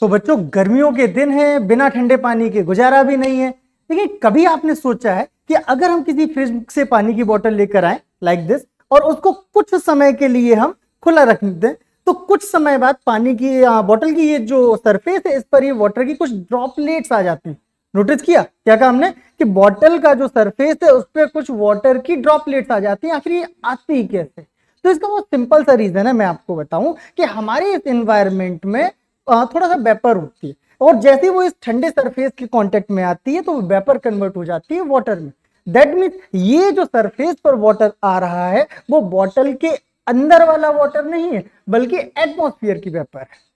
तो बच्चों गर्मियों के दिन हैं बिना ठंडे पानी के गुजारा भी नहीं है लेकिन कभी आपने सोचा है कि अगर हम किसी फ्रिज से पानी की बोतल लेकर आए लाइक दिस और उसको कुछ समय के लिए हम खुला रख दें तो कुछ समय बाद पानी की बोतल की ये जो सरफेस है इस पर ये वाटर की कुछ ड्रॉपलेट्स आ जाती हैं नोटिस किया क्या कहा हमने कि बॉटल का जो सरफेस है उस पर कुछ वाटर की ड्रॉपलेट्स आ जाती हैं आखिर ये आती कैसे तो इसका बहुत सिंपल सा रीजन है मैं आपको बताऊं कि हमारे इस एनवायरमेंट में थोड़ा सा वेपर होती है और जैसे वो इस ठंडे सरफेस के कांटेक्ट में आती है तो वेपर कन्वर्ट हो जाती है वाटर में दैट मीन ये जो सरफेस पर वाटर आ रहा है वो बॉटल के अंदर वाला वाटर नहीं है बल्कि एटमोस्फियर की वेपर है